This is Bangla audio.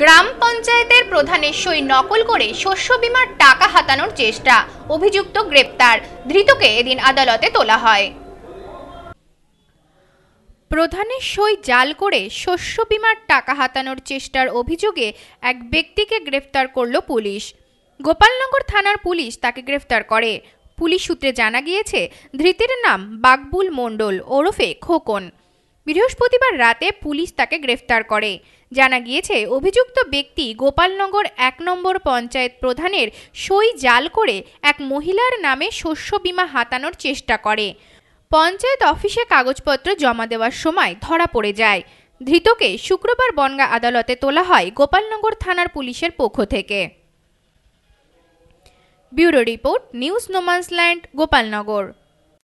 গ্রাম পঞ্চায়েতের প্রধানের সই নকল করে শস্য বিমার টাকা হাতানোর চেষ্টা অভিযুক্ত গ্রেপ্তার ধৃতকে এদিন আদালতে তোলা হয় প্রধানের সই জাল করে শস্য বিমার টাকা হাতানোর চেষ্টার অভিযোগে এক ব্যক্তিকে গ্রেফতার করল পুলিশ গোপালনগর থানার পুলিশ তাকে গ্রেফতার করে পুলিশ সূত্রে জানা গিয়েছে ধৃতের নাম বাকবুল মণ্ডল ওরফে খোকন বৃহস্পতিবার রাতে পুলিশ তাকে গ্রেফতার করে জানা গিয়েছে অভিযুক্ত ব্যক্তি গোপালনগর এক নম্বর পঞ্চায়েত প্রধানের সই জাল করে এক মহিলার নামে শস্য বিমা হাতানোর চেষ্টা করে পঞ্চায়েত অফিসে কাগজপত্র জমা দেওয়ার সময় ধরা পড়ে যায় ধৃতকে শুক্রবার বনগা আদালতে তোলা হয় গোপালনগর থানার পুলিশের পক্ষ থেকে bureau report news no man's land Gopalnagar